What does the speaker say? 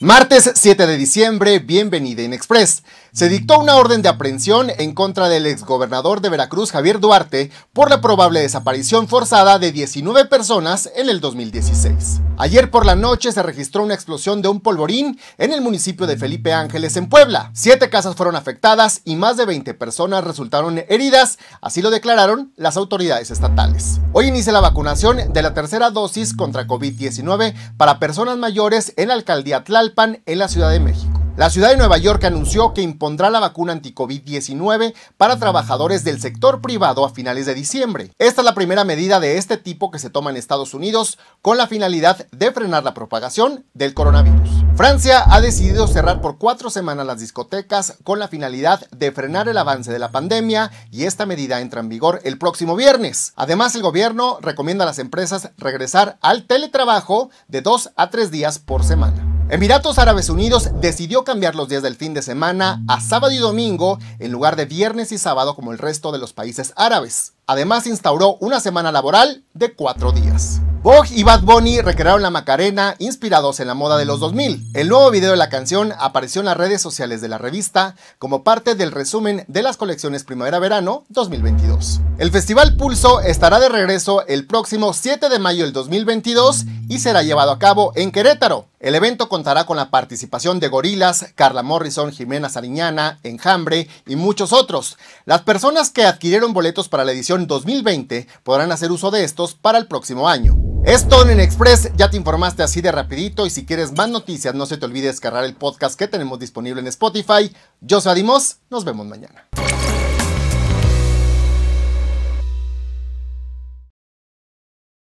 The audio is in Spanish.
Martes 7 de diciembre, bienvenida en Express. Se dictó una orden de aprehensión en contra del exgobernador de Veracruz, Javier Duarte, por la probable desaparición forzada de 19 personas en el 2016. Ayer por la noche se registró una explosión de un polvorín en el municipio de Felipe Ángeles, en Puebla. Siete casas fueron afectadas y más de 20 personas resultaron heridas, así lo declararon las autoridades estatales. Hoy inicia la vacunación de la tercera dosis contra COVID-19 para personas mayores en la alcaldía Tlalpan, en la Ciudad de México. La ciudad de Nueva York anunció que impondrá la vacuna anti-COVID-19 para trabajadores del sector privado a finales de diciembre. Esta es la primera medida de este tipo que se toma en Estados Unidos con la finalidad de frenar la propagación del coronavirus. Francia ha decidido cerrar por cuatro semanas las discotecas con la finalidad de frenar el avance de la pandemia y esta medida entra en vigor el próximo viernes. Además, el gobierno recomienda a las empresas regresar al teletrabajo de dos a tres días por semana. Emiratos Árabes Unidos decidió cambiar los días del fin de semana a sábado y domingo en lugar de viernes y sábado como el resto de los países árabes. Además instauró una semana laboral de cuatro días. Vogue y Bad Bunny recrearon la Macarena inspirados en la moda de los 2000. El nuevo video de la canción apareció en las redes sociales de la revista como parte del resumen de las colecciones primavera-verano 2022. El Festival Pulso estará de regreso el próximo 7 de mayo del 2022 y será llevado a cabo en Querétaro. El evento contará con la participación de Gorilas, Carla Morrison, Jimena Sariñana, Enjambre y muchos otros. Las personas que adquirieron boletos para la edición 2020 podrán hacer uso de estos para el próximo año. Esto en Express, ya te informaste así de rapidito y si quieres más noticias no se te olvide descargar el podcast que tenemos disponible en Spotify. Yo soy Adimos, nos vemos mañana.